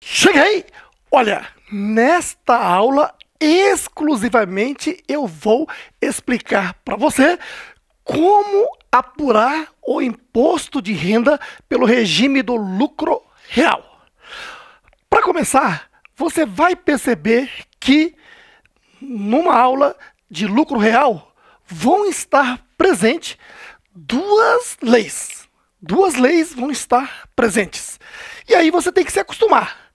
Cheguei! Olha, nesta aula exclusivamente eu vou explicar para você como apurar o imposto de renda pelo regime do lucro real. Para começar, você vai perceber que numa aula de lucro real vão estar presentes duas leis. Duas leis vão estar presentes. E aí você tem que se acostumar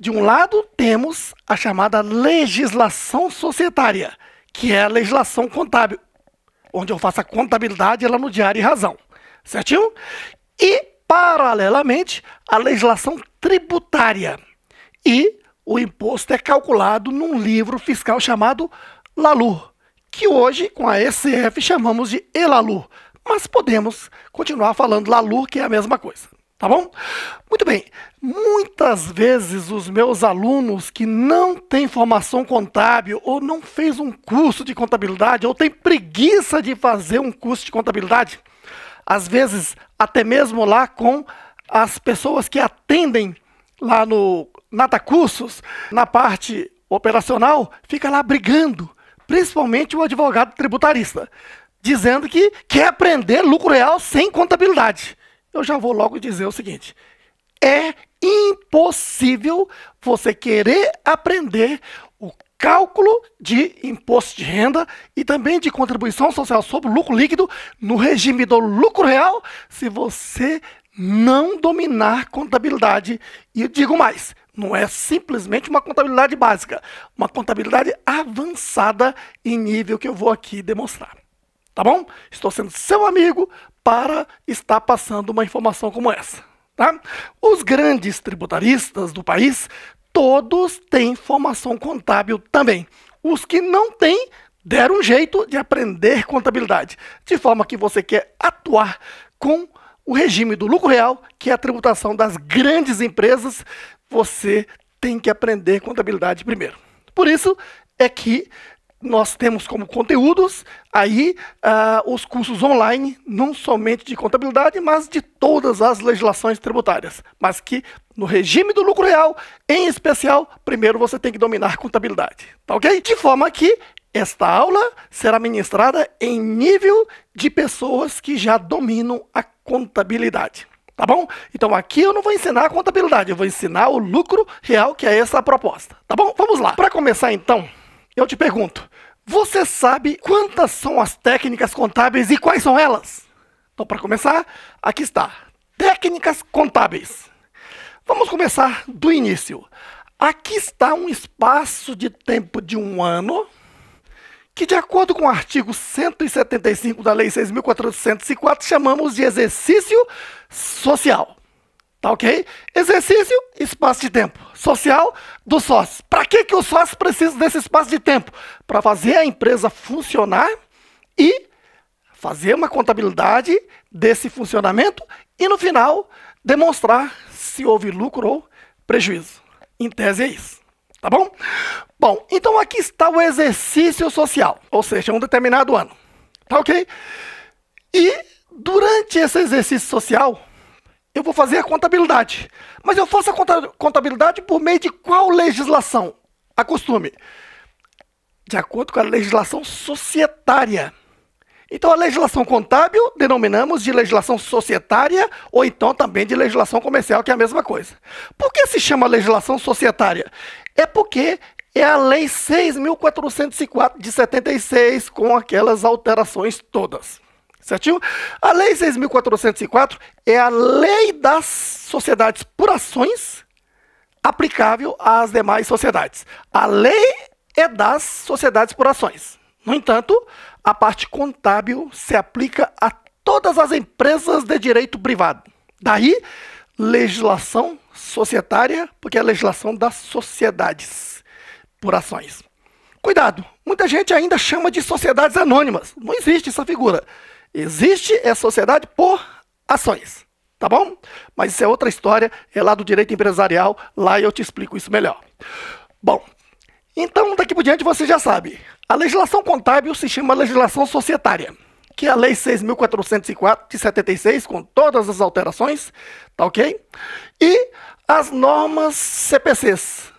de um lado, temos a chamada legislação societária, que é a legislação contábil, onde eu faço a contabilidade lá no Diário e Razão, certinho? E, paralelamente, a legislação tributária. E o imposto é calculado num livro fiscal chamado LALU, que hoje, com a ECF, chamamos de ELALU, mas podemos continuar falando LALU, que é a mesma coisa tá bom? Muito bem. Muitas vezes os meus alunos que não têm formação contábil ou não fez um curso de contabilidade ou tem preguiça de fazer um curso de contabilidade, às vezes até mesmo lá com as pessoas que atendem lá no Nata Cursos, na parte operacional, fica lá brigando, principalmente o advogado tributarista, dizendo que quer aprender lucro real sem contabilidade eu já vou logo dizer o seguinte: é impossível você querer aprender o cálculo de imposto de renda e também de contribuição social sobre lucro líquido no regime do lucro real se você não dominar contabilidade. E digo mais, não é simplesmente uma contabilidade básica, uma contabilidade avançada em nível que eu vou aqui demonstrar. Tá bom? Estou sendo seu amigo para estar passando uma informação como essa. Tá? Os grandes tributaristas do país, todos têm formação contábil também. Os que não têm, deram um jeito de aprender contabilidade, de forma que você quer atuar com o regime do lucro real, que é a tributação das grandes empresas, você tem que aprender contabilidade primeiro. Por isso é que nós temos como conteúdos aí uh, os cursos online, não somente de contabilidade, mas de todas as legislações tributárias. Mas que no regime do lucro real, em especial, primeiro você tem que dominar contabilidade. Tá ok? De forma que esta aula será ministrada em nível de pessoas que já dominam a contabilidade. Tá bom? Então aqui eu não vou ensinar a contabilidade, eu vou ensinar o lucro real, que é essa a proposta. Tá bom? Vamos lá. Para começar então, eu te pergunto, você sabe quantas são as técnicas contábeis e quais são elas? Então, para começar, aqui está: técnicas contábeis. Vamos começar do início. Aqui está um espaço de tempo de um ano que, de acordo com o artigo 175 da Lei 6.404, chamamos de exercício social. Tá ok? Exercício, espaço de tempo. Social, dos sócios. Para que, que os sócios precisam desse espaço de tempo? Para fazer a empresa funcionar e fazer uma contabilidade desse funcionamento e, no final, demonstrar se houve lucro ou prejuízo. Em tese é isso. Tá bom? Bom, então aqui está o exercício social, ou seja, um determinado ano. Tá ok? E durante esse exercício social, eu vou fazer a contabilidade. Mas eu faço a contabilidade por meio de qual legislação? A costume, De acordo com a legislação societária. Então, a legislação contábil denominamos de legislação societária ou então também de legislação comercial, que é a mesma coisa. Por que se chama legislação societária? É porque é a Lei 6.404 de 76, com aquelas alterações todas. Certinho? A Lei 6.404 é a lei das sociedades por ações aplicável às demais sociedades. A lei é das sociedades por ações. No entanto, a parte contábil se aplica a todas as empresas de direito privado. Daí, legislação societária, porque é a legislação das sociedades por ações. Cuidado, muita gente ainda chama de sociedades anônimas. Não existe essa figura. Existe a é sociedade por ações, tá bom? Mas isso é outra história, é lá do direito empresarial, lá eu te explico isso melhor. Bom, então daqui por diante você já sabe. A legislação contábil se chama legislação societária, que é a Lei 6.404 de 76, com todas as alterações, tá ok? E as normas CPCs.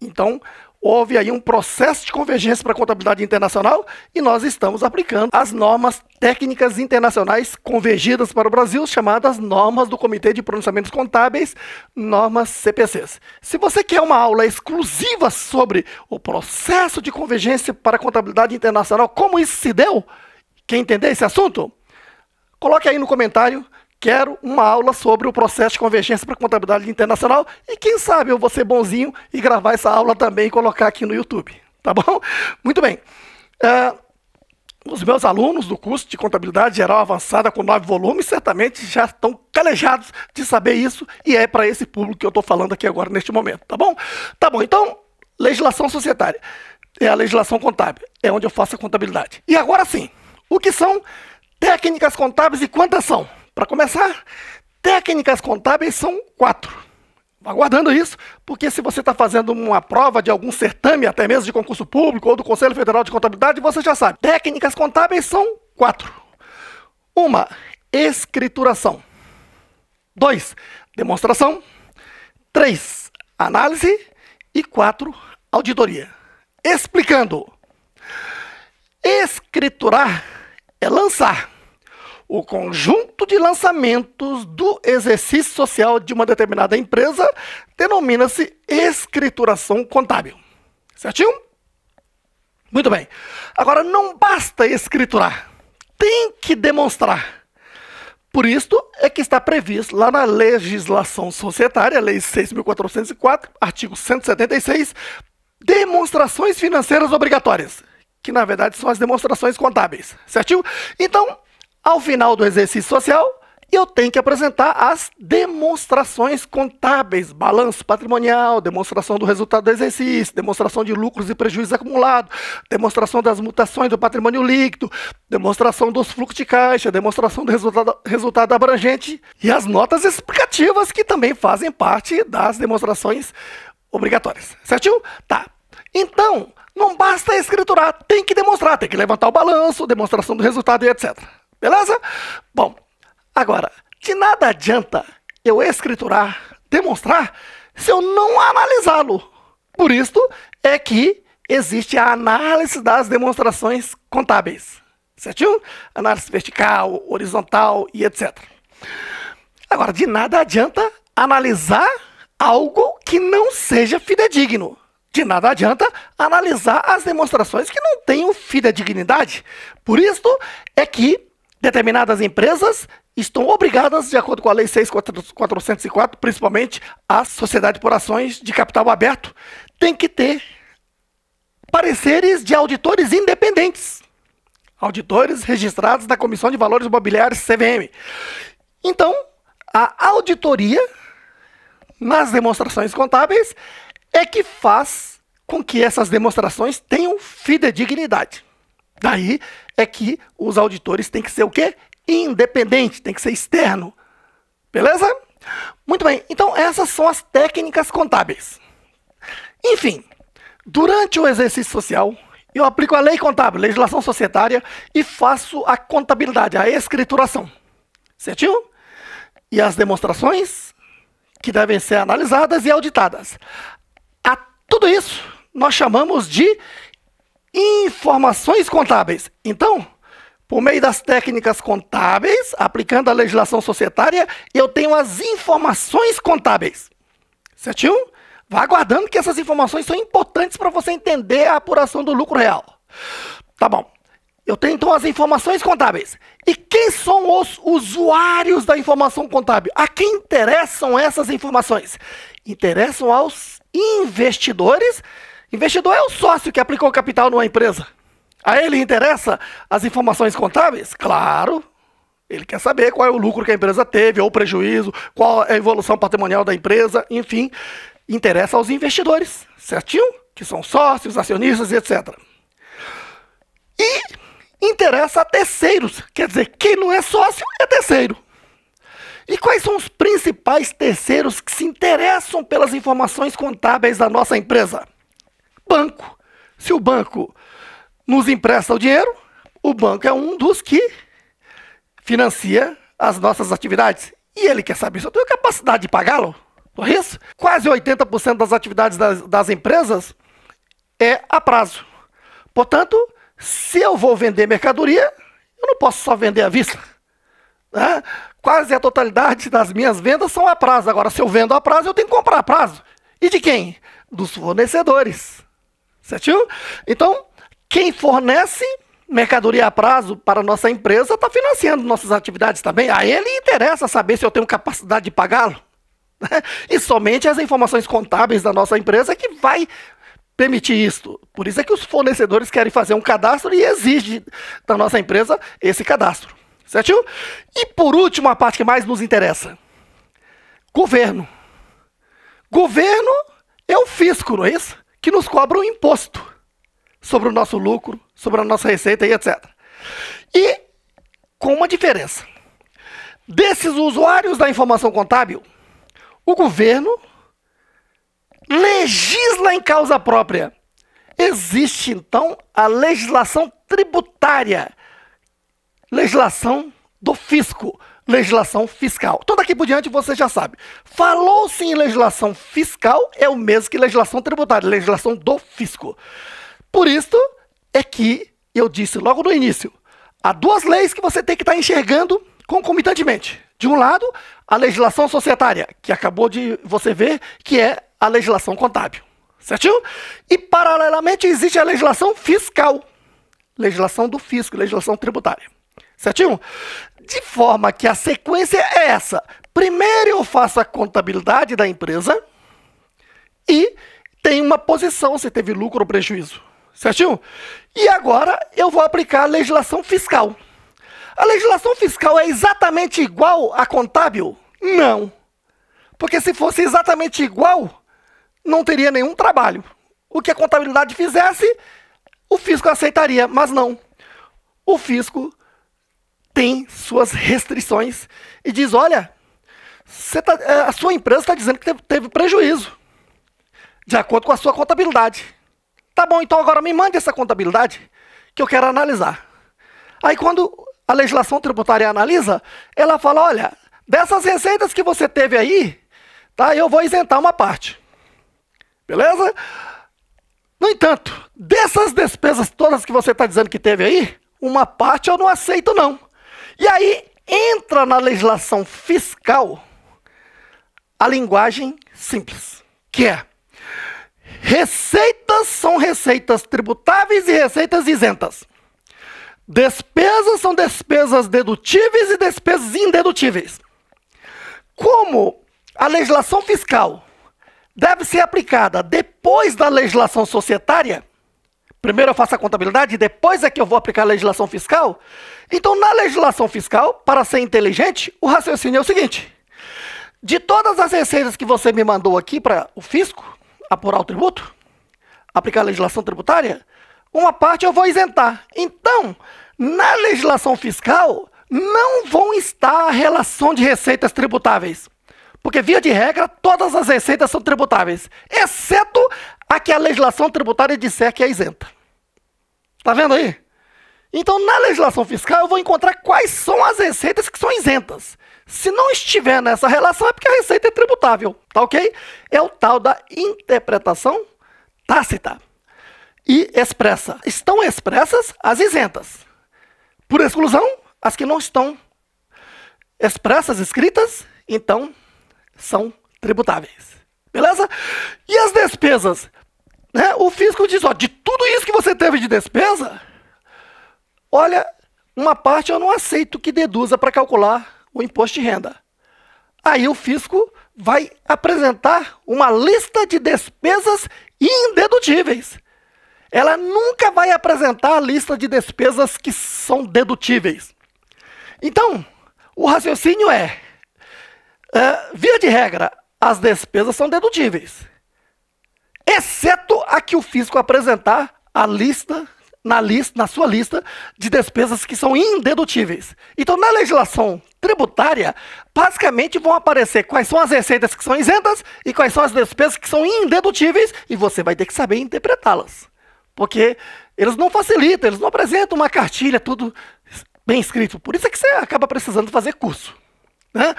Então, houve aí um processo de convergência para a contabilidade internacional e nós estamos aplicando as normas técnicas internacionais convergidas para o Brasil, chamadas normas do Comitê de Pronunciamentos Contábeis, normas CPCs. Se você quer uma aula exclusiva sobre o processo de convergência para a contabilidade internacional, como isso se deu, quer entender esse assunto? Coloque aí no comentário quero uma aula sobre o processo de convergência para contabilidade internacional e quem sabe eu vou ser bonzinho e gravar essa aula também e colocar aqui no YouTube, tá bom? Muito bem. É, os meus alunos do curso de contabilidade geral avançada com nove volumes certamente já estão calejados de saber isso e é para esse público que eu estou falando aqui agora neste momento, tá bom? Tá bom, então, legislação societária é a legislação contábil, é onde eu faço a contabilidade. E agora sim, o que são técnicas contábeis e quantas são? Para começar, técnicas contábeis são quatro. Vá guardando isso, porque se você está fazendo uma prova de algum certame, até mesmo de concurso público ou do Conselho Federal de Contabilidade, você já sabe. Técnicas contábeis são quatro. Uma, escrituração. Dois, demonstração. Três, análise. E quatro, auditoria. Explicando. Escriturar é lançar o conjunto de lançamentos do exercício social de uma determinada empresa denomina-se escrituração contábil. Certinho? Muito bem. Agora, não basta escriturar, tem que demonstrar. Por isso é que está previsto lá na legislação societária, Lei 6.404, artigo 176, demonstrações financeiras obrigatórias, que na verdade são as demonstrações contábeis, certinho? Então, ao final do exercício social, eu tenho que apresentar as demonstrações contábeis, balanço patrimonial, demonstração do resultado do exercício, demonstração de lucros e prejuízos acumulados, demonstração das mutações do patrimônio líquido, demonstração dos fluxos de caixa, demonstração do resultado, resultado abrangente e as notas explicativas que também fazem parte das demonstrações obrigatórias. Certinho? Tá. Então, não basta escriturar, tem que demonstrar, tem que levantar o balanço, demonstração do resultado e etc. Beleza? Bom, agora, de nada adianta eu escriturar, demonstrar, se eu não analisá-lo. Por isto é que existe a análise das demonstrações contábeis. Certinho? Análise vertical, horizontal e etc. Agora, de nada adianta analisar algo que não seja fidedigno. De nada adianta analisar as demonstrações que não tenham fidedignidade. Por isso é que determinadas empresas estão obrigadas, de acordo com a Lei 6.404, principalmente a sociedade por ações de capital aberto, tem que ter pareceres de auditores independentes, auditores registrados na Comissão de Valores Imobiliários CVM. Então, a auditoria nas demonstrações contábeis é que faz com que essas demonstrações tenham fidedignidade. Daí é que os auditores têm que ser o quê? Independente, tem que ser externo. Beleza? Muito bem, então essas são as técnicas contábeis. Enfim, durante o exercício social, eu aplico a lei contábil, legislação societária, e faço a contabilidade, a escrituração. Certinho? E as demonstrações que devem ser analisadas e auditadas. A tudo isso nós chamamos de Informações contábeis. Então, por meio das técnicas contábeis, aplicando a legislação societária, eu tenho as informações contábeis. Certinho? Vá aguardando que essas informações são importantes para você entender a apuração do lucro real. Tá bom. Eu tenho então as informações contábeis. E quem são os usuários da informação contábil? A quem interessam essas informações? Interessam aos investidores Investidor é o sócio que aplicou capital numa empresa. A ele interessa as informações contábeis? Claro. Ele quer saber qual é o lucro que a empresa teve, ou o prejuízo, qual é a evolução patrimonial da empresa, enfim. Interessa aos investidores, certinho? Que são sócios, acionistas e etc. E interessa a terceiros, quer dizer, quem não é sócio é terceiro. E quais são os principais terceiros que se interessam pelas informações contábeis da nossa empresa? banco. Se o banco nos empresta o dinheiro, o banco é um dos que financia as nossas atividades. E ele quer saber se eu tenho capacidade de pagá-lo. Por é isso? Quase 80% das atividades das, das empresas é a prazo. Portanto, se eu vou vender mercadoria, eu não posso só vender à vista. Né? Quase a totalidade das minhas vendas são a prazo. Agora, se eu vendo a prazo, eu tenho que comprar a prazo. E de quem? Dos fornecedores. Certinho? Então, quem fornece mercadoria a prazo para nossa empresa está financiando nossas atividades também. A ele interessa saber se eu tenho capacidade de pagá-lo. Né? E somente as informações contábeis da nossa empresa que vai permitir isto. Por isso é que os fornecedores querem fazer um cadastro e exige da nossa empresa esse cadastro. certo E por último, a parte que mais nos interessa: governo. Governo é o fisco, não é isso? que nos cobram imposto sobre o nosso lucro, sobre a nossa receita e etc. E com uma diferença. Desses usuários da informação contábil, o governo legisla em causa própria. Existe então a legislação tributária, legislação do fisco, legislação fiscal. Então daqui por diante você já sabe. Falou-se em legislação fiscal, é o mesmo que legislação tributária, legislação do fisco. Por isso é que eu disse logo no início, há duas leis que você tem que estar tá enxergando concomitantemente. De um lado, a legislação societária, que acabou de você ver, que é a legislação contábil. Certinho? E paralelamente existe a legislação fiscal, legislação do fisco, legislação tributária. Certinho? De forma que a sequência é essa. Primeiro eu faço a contabilidade da empresa e tem uma posição se teve lucro ou prejuízo. Certinho? E agora eu vou aplicar a legislação fiscal. A legislação fiscal é exatamente igual à contábil? Não. Porque se fosse exatamente igual, não teria nenhum trabalho. O que a contabilidade fizesse, o fisco aceitaria, mas não. O fisco tem suas restrições e diz: olha, tá, eh, a sua empresa está dizendo que teve, teve prejuízo, de acordo com a sua contabilidade. Tá bom, então agora me mande essa contabilidade que eu quero analisar. Aí quando a legislação tributária analisa, ela fala: olha, dessas receitas que você teve aí, tá, eu vou isentar uma parte. Beleza? No entanto, dessas despesas todas que você está dizendo que teve aí, uma parte eu não aceito, não. E aí entra na legislação fiscal a linguagem simples, que é receitas são receitas tributáveis e receitas isentas. Despesas são despesas dedutíveis e despesas indedutíveis. Como a legislação fiscal deve ser aplicada depois da legislação societária, Primeiro eu faço a contabilidade, depois é que eu vou aplicar a legislação fiscal. Então, na legislação fiscal, para ser inteligente, o raciocínio é o seguinte: de todas as receitas que você me mandou aqui para o fisco, apurar o tributo, aplicar a legislação tributária, uma parte eu vou isentar. Então, na legislação fiscal, não vão estar a relação de receitas tributáveis. Porque, via de regra, todas as receitas são tributáveis, exceto a que a legislação tributária disser que é isenta. Está vendo aí? Então, na legislação fiscal, eu vou encontrar quais são as receitas que são isentas. Se não estiver nessa relação, é porque a receita é tributável, tá ok? É o tal da interpretação tácita e expressa. Estão expressas as isentas. Por exclusão, as que não estão expressas, escritas, então são tributáveis. Beleza? E as despesas? Né? O fisco diz: ó, de tudo isso que você teve de despesa, olha, uma parte eu não aceito que deduza para calcular o imposto de renda. Aí o fisco vai apresentar uma lista de despesas indedutíveis. Ela nunca vai apresentar a lista de despesas que são dedutíveis. Então, o raciocínio é: é, via de regra, as despesas são dedutíveis, exceto a que o fisco apresentar a lista na, lista, na sua lista de despesas que são indedutíveis. Então, na legislação tributária, basicamente vão aparecer quais são as receitas que são isentas e quais são as despesas que são indedutíveis, e você vai ter que saber interpretá-las. Porque eles não facilitam, eles não apresentam uma cartilha, tudo bem escrito. Por isso é que você acaba precisando fazer curso. Né?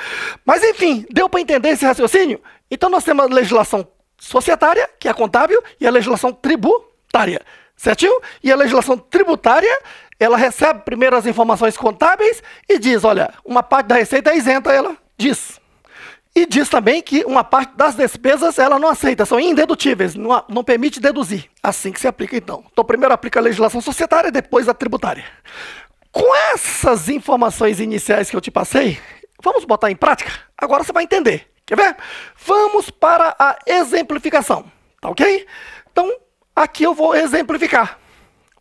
Mas, enfim, deu para entender esse raciocínio? Então, nós temos a legislação societária, que é contábil, e a legislação tributária. Certinho? E a legislação tributária, ela recebe primeiro as informações contábeis e diz: olha, uma parte da receita é isenta, ela diz. E diz também que uma parte das despesas ela não aceita, são indedutíveis, não, não permite deduzir. Assim que se aplica, então. Então, primeiro aplica a legislação societária, depois a tributária. Com essas informações iniciais que eu te passei, Vamos botar em prática? Agora você vai entender. Quer ver? Vamos para a exemplificação, tá ok? Então, aqui eu vou exemplificar.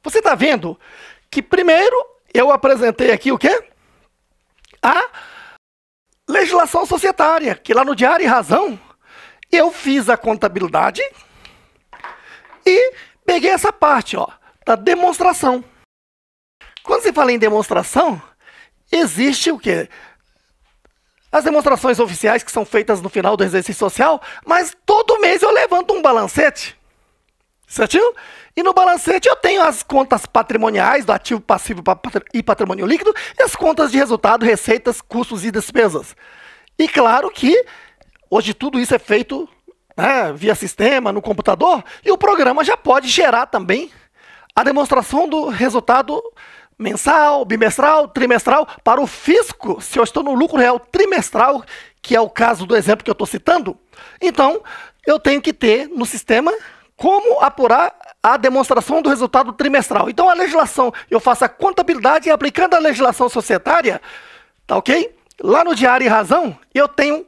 Você está vendo que primeiro eu apresentei aqui o quê? A legislação societária, que lá no Diário e Razão eu fiz a contabilidade e peguei essa parte ó, da demonstração. Quando se fala em demonstração, existe o quê? as demonstrações oficiais que são feitas no final do exercício social, mas todo mês eu levanto um balancete. Certinho? E no balancete eu tenho as contas patrimoniais do ativo passivo e patrimônio líquido e as contas de resultado, receitas, custos e despesas. E claro que hoje tudo isso é feito né, via sistema, no computador, e o programa já pode gerar também a demonstração do resultado mensal, bimestral, trimestral para o fisco, se eu estou no lucro real trimestral, que é o caso do exemplo que eu estou citando, então eu tenho que ter no sistema como apurar a demonstração do resultado trimestral. Então a legislação, eu faço a contabilidade aplicando a legislação societária, tá ok? Lá no Diário e Razão, eu tenho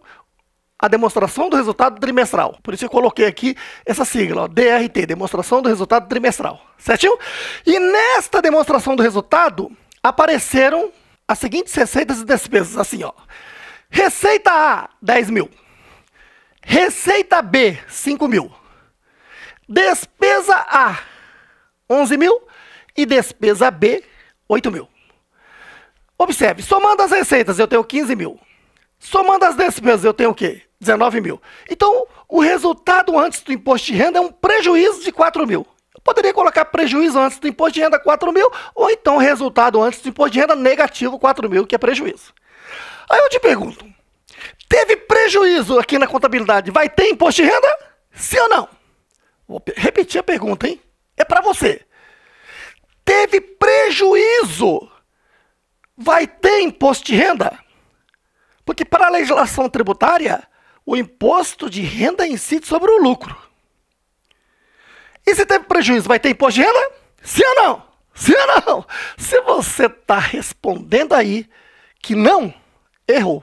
a demonstração do resultado trimestral. Por isso eu coloquei aqui essa sigla, ó, DRT, demonstração do resultado trimestral. Certinho? E nesta demonstração do resultado apareceram as seguintes receitas e despesas, assim, ó. Receita A, 10 mil. Receita B, 5 mil. Despesa A, 11 mil. E despesa B, 8 mil. Observe, somando as receitas eu tenho 15 mil. Somando as despesas, eu tenho o quê? 19 mil. Então, o resultado antes do imposto de renda é um prejuízo de 4 mil. Eu poderia colocar prejuízo antes do imposto de renda 4 mil, ou então resultado antes do imposto de renda negativo 4 mil, que é prejuízo. Aí eu te pergunto, teve prejuízo aqui na contabilidade, vai ter imposto de renda? Sim ou não? Vou repetir a pergunta, hein? É para você. Teve prejuízo, vai ter imposto de renda? Porque para a legislação tributária, o imposto de renda incide sobre o lucro. E se teve prejuízo, vai ter imposto de renda? Sim ou não? Sim ou não? Se você está respondendo aí que não, errou.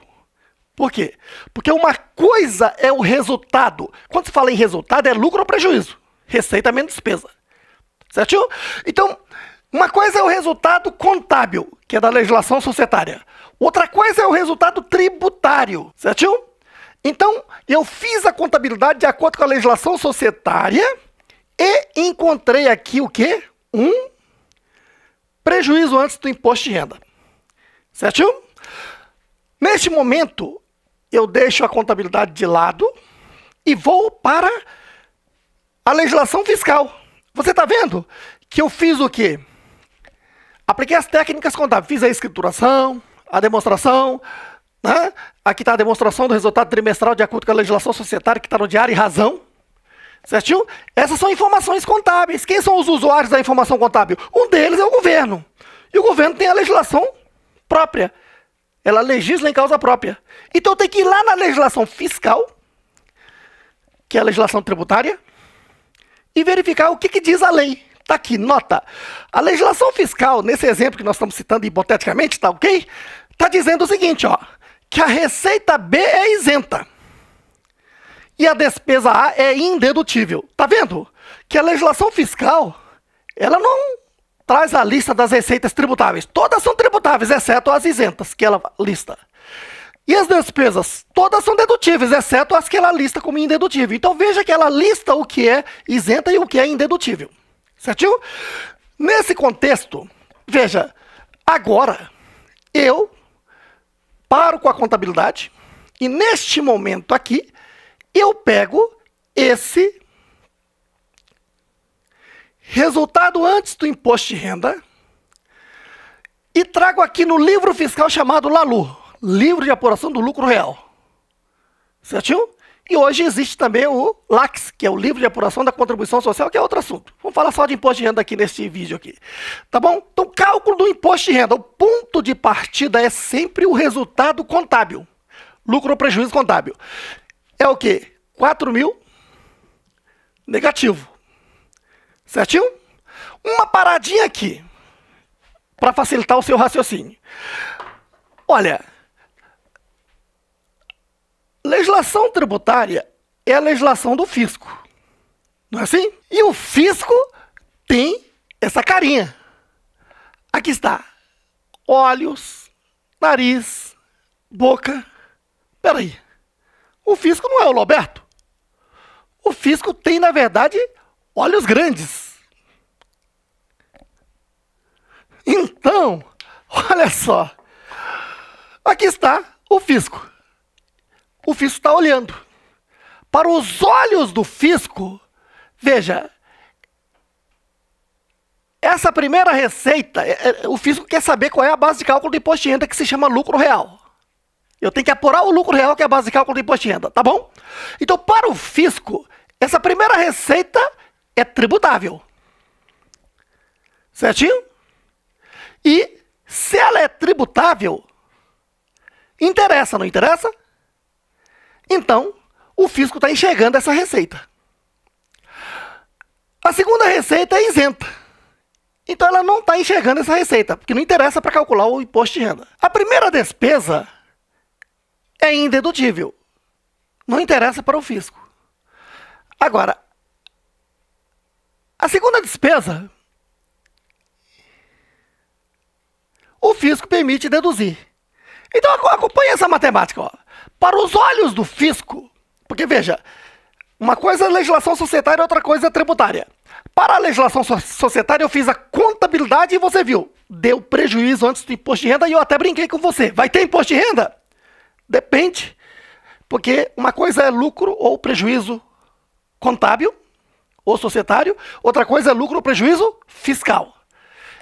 Por quê? Porque uma coisa é o resultado. Quando se fala em resultado, é lucro ou prejuízo. Receita menos despesa. Certinho? Então, uma coisa é o resultado contábil, que é da legislação societária. Outra coisa é o resultado tributário. Certinho? Então, eu fiz a contabilidade de acordo com a legislação societária e encontrei aqui o quê? Um prejuízo antes do imposto de renda. certo? Neste momento, eu deixo a contabilidade de lado e vou para a legislação fiscal. Você está vendo que eu fiz o quê? Apliquei as técnicas contábeis. Fiz a escrituração, a demonstração, né? Aqui está a demonstração do resultado trimestral de acordo com a legislação societária que está no Diário e Razão. Certinho? Essas são informações contábeis. Quem são os usuários da informação contábil? Um deles é o governo. E o governo tem a legislação própria. Ela legisla em causa própria. Então tem que ir lá na legislação fiscal, que é a legislação tributária, e verificar o que, que diz a lei. Está aqui, nota. A legislação fiscal, nesse exemplo que nós estamos citando hipoteticamente, tá ok? Tá dizendo o seguinte, ó que a receita B é isenta e a despesa A é indedutível. Tá vendo? Que a legislação fiscal, ela não traz a lista das receitas tributáveis. Todas são tributáveis, exceto as isentas que ela lista. E as despesas? Todas são dedutíveis, exceto as que ela lista como indedutível. Então veja que ela lista o que é isenta e o que é indedutível. Certinho? Nesse contexto, veja, agora eu paro com a contabilidade e neste momento aqui eu pego esse resultado antes do imposto de renda e trago aqui no livro fiscal chamado LALU, Livro de Apuração do Lucro Real. Certinho? E hoje existe também o LAX, que é o Livro de Apuração da Contribuição Social, que é outro assunto. Vamos falar só de imposto de renda aqui neste vídeo aqui. Tá bom? Então, cálculo do imposto de renda. O ponto de partida é sempre o resultado contábil. Lucro ou prejuízo contábil. É o quê? 4 mil negativo. Certinho? Uma paradinha aqui para facilitar o seu raciocínio. Olha, Legislação tributária é a legislação do fisco. Não é assim? E o fisco tem essa carinha. Aqui está: olhos, nariz, boca. Peraí. O fisco não é o Roberto. O fisco tem, na verdade, olhos grandes. Então, olha só. Aqui está o fisco o fisco está olhando. Para os olhos do fisco, veja, essa primeira receita, é, é, o fisco quer saber qual é a base de cálculo do imposto de renda que se chama lucro real. Eu tenho que apurar o lucro real, que é a base de cálculo do imposto de renda, tá bom? Então, para o fisco, essa primeira receita é tributável. Certinho? E se ela é tributável, interessa, não interessa? Então, o fisco está enxergando essa receita. A segunda receita é isenta. Então ela não está enxergando essa receita, porque não interessa para calcular o imposto de renda. A primeira despesa é indedutível. Não interessa para o fisco. Agora, a segunda despesa, o fisco permite deduzir. Então acompanha essa matemática. Ó para os olhos do fisco. Porque veja, uma coisa é legislação societária, outra coisa é tributária. Para a legislação societária, eu fiz a contabilidade e você viu. Deu prejuízo antes do imposto de renda e eu até brinquei com você. Vai ter imposto de renda? Depende. Porque uma coisa é lucro ou prejuízo contábil ou societário, outra coisa é lucro ou prejuízo fiscal.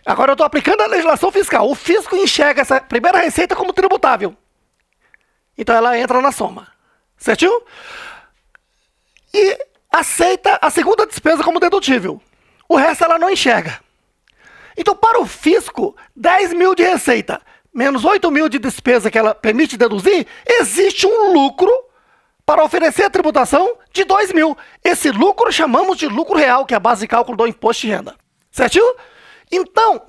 Agora eu estou aplicando a legislação fiscal. O fisco enxerga essa primeira receita como tributável. Então ela entra na soma. Certinho? E aceita a segunda despesa como dedutível. O resto ela não enxerga. Então, para o fisco, 10 mil de receita menos 8 mil de despesa que ela permite deduzir, existe um lucro para oferecer a tributação de 2 mil. Esse lucro chamamos de lucro real, que é a base de cálculo do imposto de renda. Certinho? Então,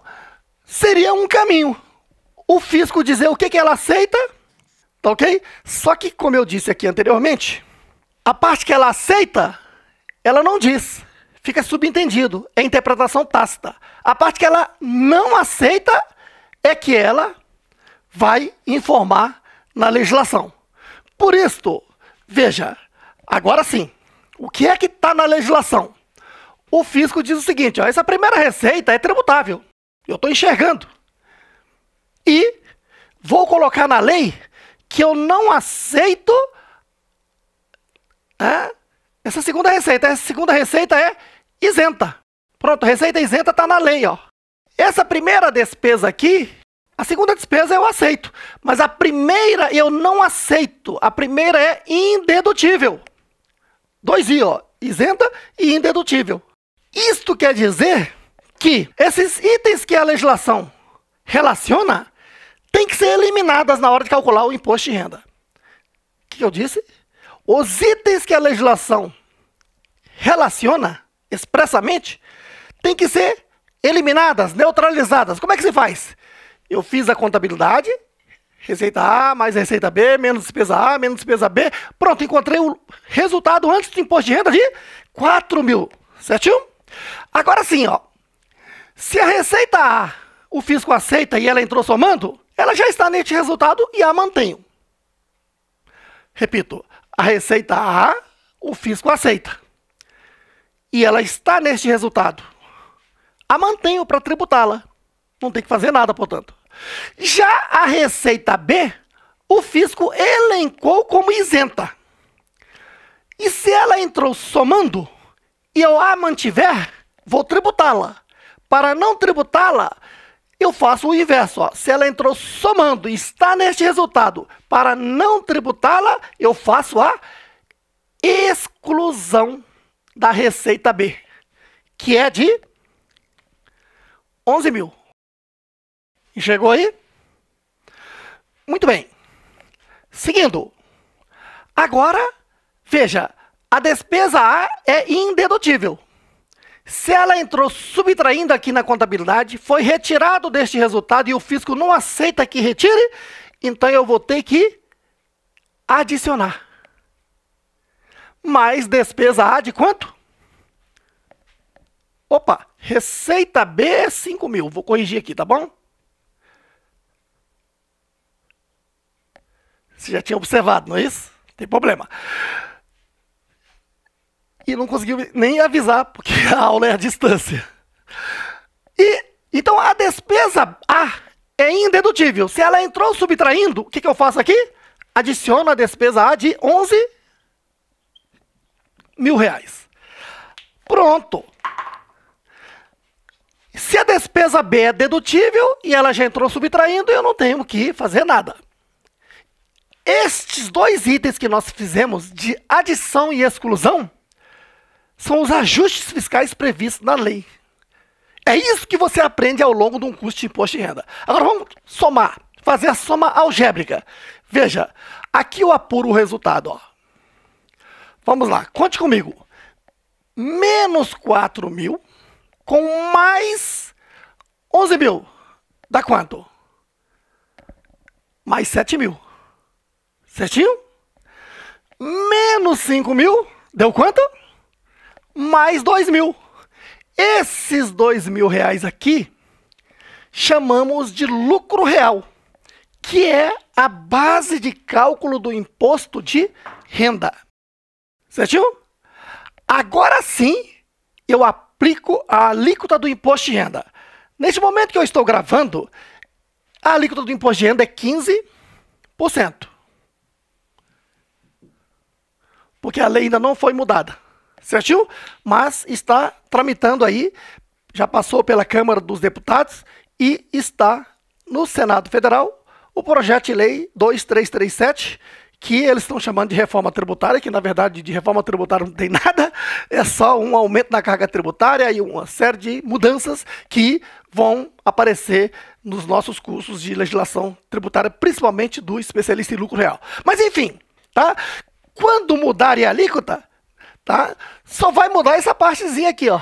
seria um caminho. O fisco dizer o que, que ela aceita Tá ok? Só que, como eu disse aqui anteriormente, a parte que ela aceita, ela não diz. Fica subentendido. É interpretação tácita. A parte que ela não aceita é que ela vai informar na legislação. Por isso, veja, agora sim, o que é que está na legislação? O fisco diz o seguinte: ó, essa primeira receita é tributável. Eu estou enxergando. E vou colocar na lei que eu não aceito né? essa segunda receita. Essa segunda receita é isenta. Pronto, receita isenta está na lei. Ó. Essa primeira despesa aqui, a segunda despesa eu aceito, mas a primeira eu não aceito. A primeira é indedutível. Dois i, ó, isenta e indedutível. Isto quer dizer que esses itens que a legislação relaciona, têm que ser eliminadas na hora de calcular o imposto de renda. O que eu disse? Os itens que a legislação relaciona expressamente têm que ser eliminadas, neutralizadas. Como é que se faz? Eu fiz a contabilidade, receita A mais receita B, menos despesa A, menos despesa B. Pronto, encontrei o resultado antes do imposto de renda de 4 mil, certinho? Agora sim, ó. Se a receita A o fisco aceita e ela entrou somando, ela já está neste resultado e a mantenho. Repito, a receita A, o fisco aceita. E ela está neste resultado. A mantenho para tributá-la. Não tem que fazer nada, portanto. Já a receita B, o fisco elencou como isenta. E se ela entrou somando e eu a mantiver, vou tributá-la. Para não tributá-la, eu faço o inverso. Ó. Se ela entrou somando e está neste resultado, para não tributá-la, eu faço a exclusão da receita B, que é de 11 mil. Enxergou aí? Muito bem. Seguindo. Agora, veja, a despesa A é indedutível. Se ela entrou subtraindo aqui na contabilidade, foi retirado deste resultado e o fisco não aceita que retire, então eu vou ter que adicionar. Mais despesa A de quanto? Opa, receita B é 5 mil. Vou corrigir aqui, tá bom? Você já tinha observado, não é isso? Tem problema e não conseguiu nem avisar, porque a aula é à distância. E então a despesa A ah, é indedutível. Se ela entrou subtraindo, o que, que eu faço aqui? Adiciono a despesa A de 11 mil reais. Pronto. Se a despesa B é dedutível e ela já entrou subtraindo, eu não tenho que fazer nada. Estes dois itens que nós fizemos de adição e exclusão são os ajustes fiscais previstos na lei. É isso que você aprende ao longo de um curso de imposto de renda. Agora vamos somar, fazer a soma algébrica. Veja, aqui eu apuro o resultado. Ó. Vamos lá, conte comigo. Menos 4 mil com mais 11 mil. Dá quanto? Mais 7 mil. Certinho? Menos 5 mil. Deu quanto? mais dois mil. Esses dois mil reais aqui chamamos de lucro real, que é a base de cálculo do imposto de renda. Certinho? Agora sim, eu aplico a alíquota do imposto de renda. Neste momento que eu estou gravando, a alíquota do imposto de renda é 15%. Porque a lei ainda não foi mudada certinho? Mas está tramitando aí, já passou pela Câmara dos Deputados e está no Senado Federal o projeto de lei 2337, que eles estão chamando de reforma tributária, que na verdade de reforma tributária não tem nada, é só um aumento na carga tributária e uma série de mudanças que vão aparecer nos nossos cursos de legislação tributária, principalmente do especialista em lucro real. Mas enfim, tá? Quando mudar a alíquota, Tá? Só vai mudar essa partezinha aqui, ó,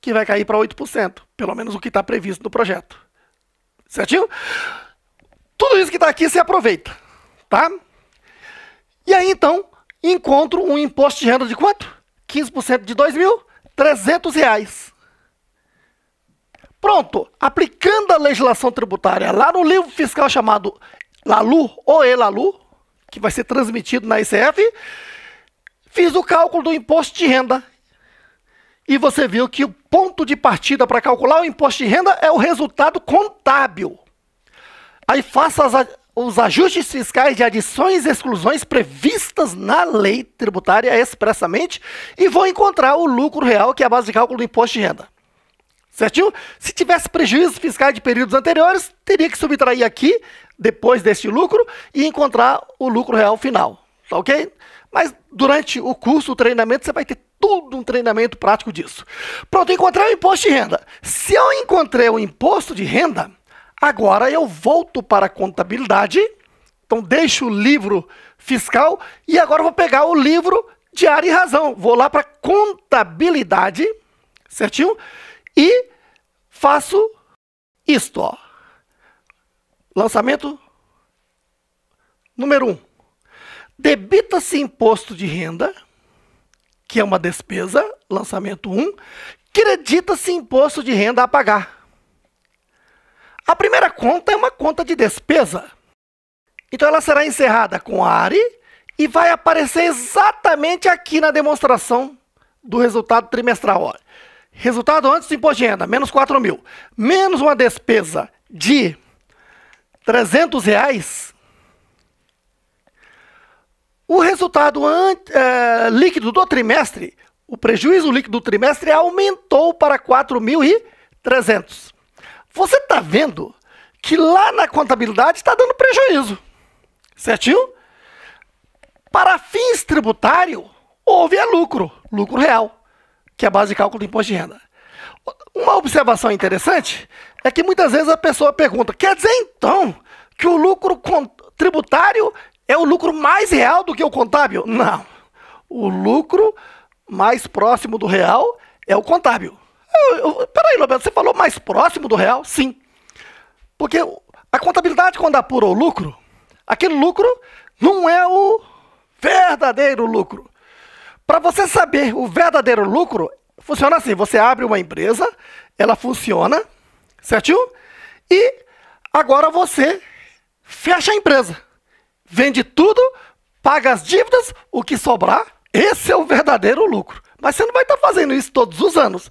que vai cair para 8%, pelo menos o que está previsto no projeto. Certinho? Tudo isso que está aqui se aproveita, tá? E aí, então, encontro um imposto de renda de quanto? 15% de R$ mil, reais. Pronto, aplicando a legislação tributária lá no livro fiscal chamado LALU ou ELALU, que vai ser transmitido na ICF, Fiz o cálculo do imposto de renda. E você viu que o ponto de partida para calcular o imposto de renda é o resultado contábil. Aí faça as, os ajustes fiscais de adições e exclusões previstas na lei tributária expressamente e vou encontrar o lucro real, que é a base de cálculo do imposto de renda. Certinho? Se tivesse prejuízos fiscais de períodos anteriores, teria que subtrair aqui, depois deste lucro, e encontrar o lucro real final. Tá ok? Mas durante o curso, o treinamento, você vai ter tudo um treinamento prático disso. Pronto, encontrei o imposto de renda. Se eu encontrei o imposto de renda, agora eu volto para a contabilidade. Então deixo o livro fiscal e agora vou pegar o livro Diário e Razão. Vou lá para contabilidade, certinho? E faço isto, ó. Lançamento número 1. Um debita-se imposto de renda, que é uma despesa, lançamento 1, credita-se imposto de renda a pagar. A primeira conta é uma conta de despesa. Então ela será encerrada com ARE e vai aparecer exatamente aqui na demonstração do resultado trimestral. Ó. Resultado antes do imposto de renda, menos 4 mil, menos uma despesa de 300 reais, o resultado eh, líquido do trimestre, o prejuízo líquido do trimestre aumentou para 4.300. Você está vendo que lá na contabilidade está dando prejuízo, certinho? Para fins tributário, houve é lucro, lucro real, que é a base de cálculo do imposto de renda. Uma observação interessante é que muitas vezes a pessoa pergunta: quer dizer então que o lucro tributário é o lucro mais real do que o contábil? Não. O lucro mais próximo do real é o contábil. Eu, eu, peraí, Roberto, você falou mais próximo do real? Sim. Porque a contabilidade, quando apura o lucro, aquele lucro não é o verdadeiro lucro. Para você saber o verdadeiro lucro, funciona assim: você abre uma empresa, ela funciona, certinho? E agora você fecha a empresa. Vende tudo, paga as dívidas, o que sobrar, esse é o verdadeiro lucro. Mas você não vai estar tá fazendo isso todos os anos.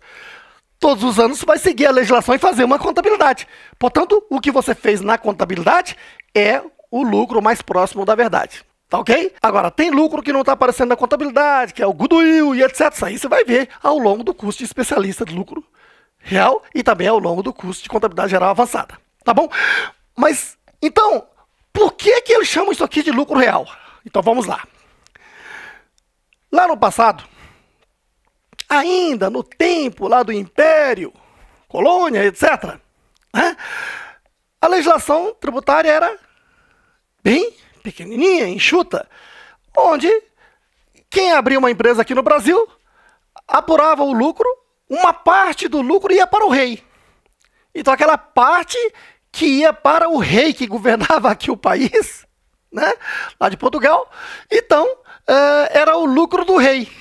Todos os anos você vai seguir a legislação e fazer uma contabilidade. Portanto, o que você fez na contabilidade é o lucro mais próximo da verdade. Tá ok? Agora, tem lucro que não está aparecendo na contabilidade, que é o goodwill e etc. Isso aí você vai ver ao longo do curso de especialista de lucro real e também ao longo do curso de contabilidade geral avançada. Tá bom? Mas, então, por que, que eles chamam isso aqui de lucro real? Então vamos lá. Lá no passado, ainda no tempo lá do Império, colônia, etc., né, a legislação tributária era bem pequenininha, enxuta, onde quem abria uma empresa aqui no Brasil apurava o lucro, uma parte do lucro ia para o rei. Então aquela parte que ia para o rei que governava aqui o país, né? lá de Portugal. Então, eh, era o lucro do rei,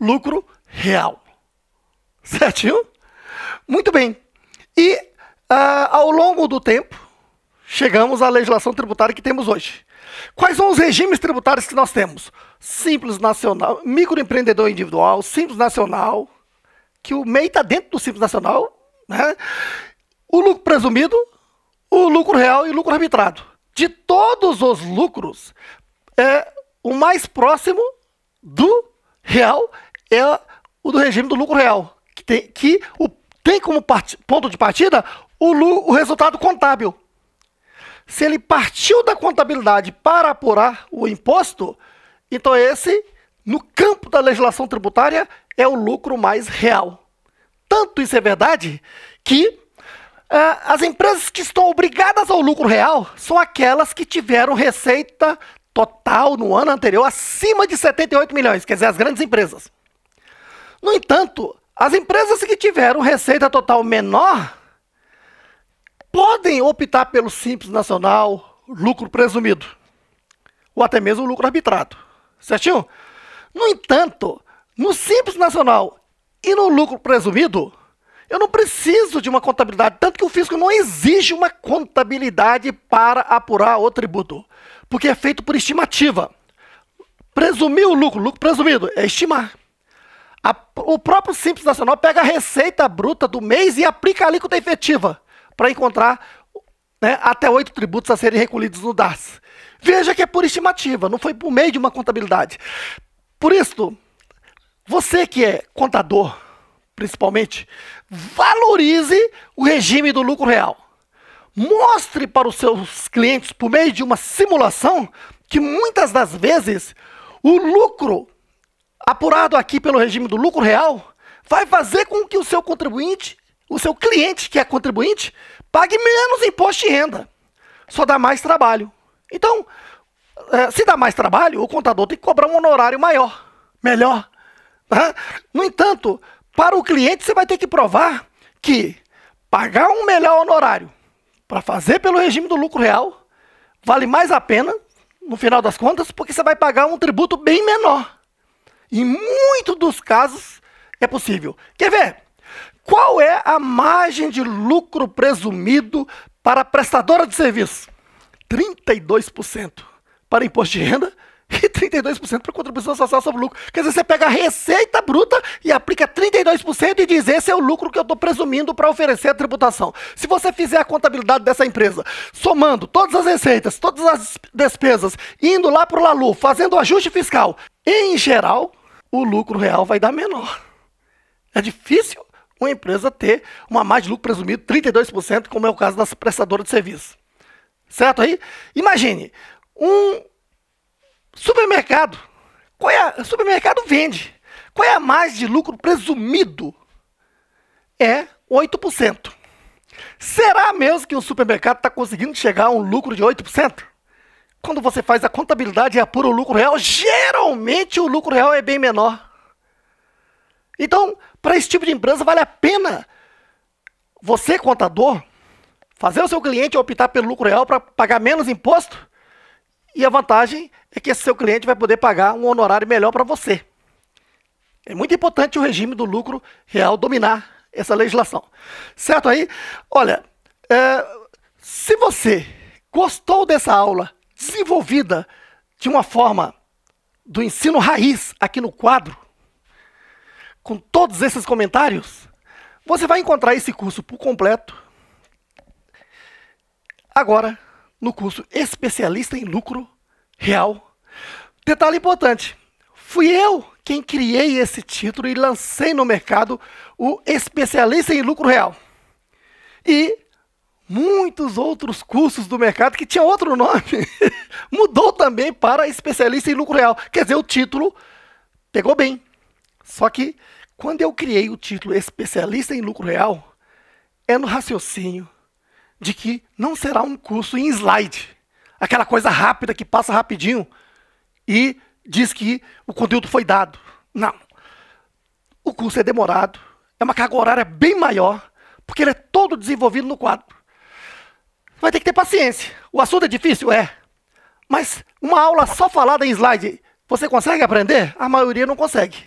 lucro real. Certinho? Muito bem. E eh, ao longo do tempo, chegamos à legislação tributária que temos hoje. Quais são os regimes tributários que nós temos? Simples nacional, microempreendedor individual, simples nacional, que o MEI está dentro do simples nacional, né? O lucro presumido, o lucro real e o lucro arbitrado. De todos os lucros, é o mais próximo do real é o do regime do lucro real, que tem, que o, tem como part, ponto de partida o, o resultado contábil. Se ele partiu da contabilidade para apurar o imposto, então esse, no campo da legislação tributária, é o lucro mais real. Tanto isso é verdade que ah, as empresas que estão obrigadas ao lucro real são aquelas que tiveram receita total no ano anterior acima de 78 milhões, quer dizer, as grandes empresas. No entanto, as empresas que tiveram receita total menor podem optar pelo Simples Nacional, lucro presumido, ou até mesmo lucro arbitrado, certinho? No entanto, no Simples Nacional e no lucro presumido, eu não preciso de uma contabilidade, tanto que o fisco não exige uma contabilidade para apurar o tributo, porque é feito por estimativa. Presumir o lucro, lucro presumido, é estimar. A, o próprio Simples Nacional pega a receita bruta do mês e aplica a alíquota efetiva para encontrar né, até oito tributos a serem recolhidos no DAS. Veja que é por estimativa, não foi por meio de uma contabilidade. Por isso, você que é contador, principalmente, valorize o regime do lucro real. Mostre para os seus clientes, por meio de uma simulação, que muitas das vezes o lucro apurado aqui pelo regime do lucro real vai fazer com que o seu contribuinte, o seu cliente que é contribuinte, pague menos imposto de renda. Só dá mais trabalho. Então, eh, se dá mais trabalho, o contador tem que cobrar um honorário maior, melhor. Né? No entanto, para o cliente, você vai ter que provar que pagar um melhor honorário para fazer pelo regime do lucro real vale mais a pena, no final das contas, porque você vai pagar um tributo bem menor. Em muitos dos casos é possível. Quer ver? Qual é a margem de lucro presumido para prestadora de serviço? 32%. Para imposto de renda, e 32% para contribuição social sobre o lucro. Quer dizer, você pega a receita bruta e aplica 32% e diz: esse é o lucro que eu estou presumindo para oferecer a tributação. Se você fizer a contabilidade dessa empresa, somando todas as receitas, todas as despesas, indo lá para o Lalu, fazendo o ajuste fiscal, em geral, o lucro real vai dar menor. É difícil uma empresa ter uma margem de lucro presumida 32%, como é o caso das prestadoras de serviço. Certo aí? Imagine um Supermercado. Qual é a, supermercado vende. Qual é a margem de lucro presumido? É 8%. Será mesmo que um supermercado está conseguindo chegar a um lucro de 8%? Quando você faz a contabilidade e é apura o lucro real, geralmente o lucro real é bem menor. Então, para esse tipo de empresa, vale a pena você, contador, fazer o seu cliente optar pelo lucro real para pagar menos imposto e a vantagem é que esse seu cliente vai poder pagar um honorário melhor para você. É muito importante o regime do lucro real dominar essa legislação. Certo aí? Olha, é, se você gostou dessa aula desenvolvida de uma forma do ensino raiz aqui no quadro, com todos esses comentários, você vai encontrar esse curso por completo agora no curso Especialista em Lucro Real. Detalhe importante: fui eu quem criei esse título e lancei no mercado o Especialista em Lucro Real. E muitos outros cursos do mercado que tinha outro nome mudou também para Especialista em Lucro Real. Quer dizer, o título pegou bem. Só que quando eu criei o título Especialista em Lucro Real, é no raciocínio, de que não será um curso em slide, aquela coisa rápida que passa rapidinho e diz que o conteúdo foi dado. Não. O curso é demorado, é uma carga horária bem maior, porque ele é todo desenvolvido no quadro. Vai ter que ter paciência. O assunto é difícil? É. Mas uma aula só falada em slide, você consegue aprender? A maioria não consegue.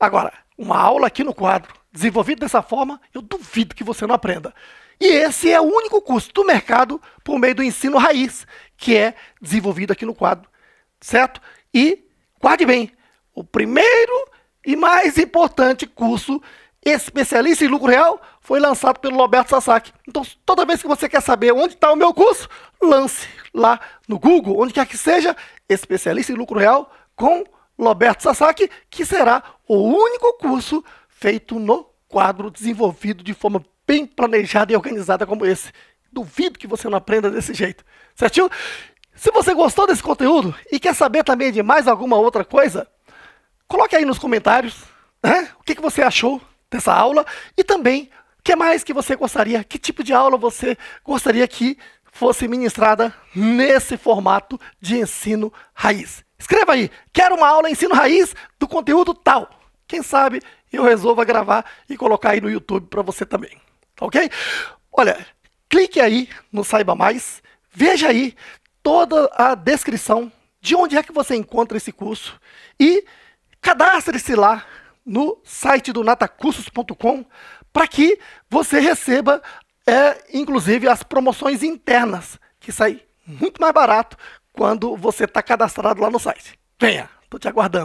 Agora, uma aula aqui no quadro, desenvolvida dessa forma, eu duvido que você não aprenda. E esse é o único curso do mercado por meio do ensino raiz, que é desenvolvido aqui no quadro, certo? E guarde bem, o primeiro e mais importante curso especialista em lucro real foi lançado pelo Roberto Sasaki. Então, toda vez que você quer saber onde está o meu curso, lance lá no Google, onde quer que seja, especialista em lucro real com Roberto Sasaki, que será o único curso feito no quadro desenvolvido de forma bem planejada e organizada como esse. Duvido que você não aprenda desse jeito. Certinho? Se você gostou desse conteúdo e quer saber também de mais alguma outra coisa, coloque aí nos comentários né? o que, que você achou dessa aula e também o que mais que você gostaria, que tipo de aula você gostaria que fosse ministrada nesse formato de ensino raiz. Escreva aí, quero uma aula ensino raiz do conteúdo tal. Quem sabe eu resolva gravar e colocar aí no YouTube para você também ok? Olha, clique aí no Saiba Mais, veja aí toda a descrição de onde é que você encontra esse curso e cadastre-se lá no site do natacursos.com para que você receba, é, inclusive, as promoções internas, que sai muito mais barato quando você está cadastrado lá no site. Venha, estou te aguardando.